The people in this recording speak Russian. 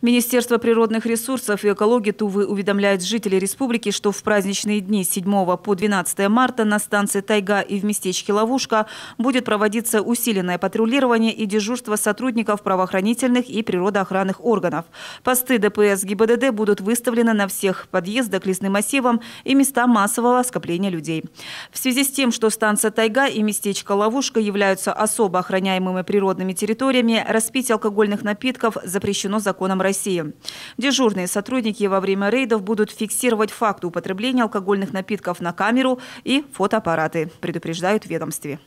Министерство природных ресурсов и экологии Тувы уведомляет жителей республики, что в праздничные дни с 7 по 12 марта на станции «Тайга» и в местечке «Ловушка» будет проводиться усиленное патрулирование и дежурство сотрудников правоохранительных и природоохранных органов. Посты ДПС ГИБДД будут выставлены на всех подъездах к лесным массивам и места массового скопления людей. В связи с тем, что станция «Тайга» и местечко «Ловушка» являются особо охраняемыми природными территориями, распитие алкогольных напитков запрещено законом России. России. Дежурные сотрудники во время рейдов будут фиксировать факты употребления алкогольных напитков на камеру и фотоаппараты, предупреждают ведомстве.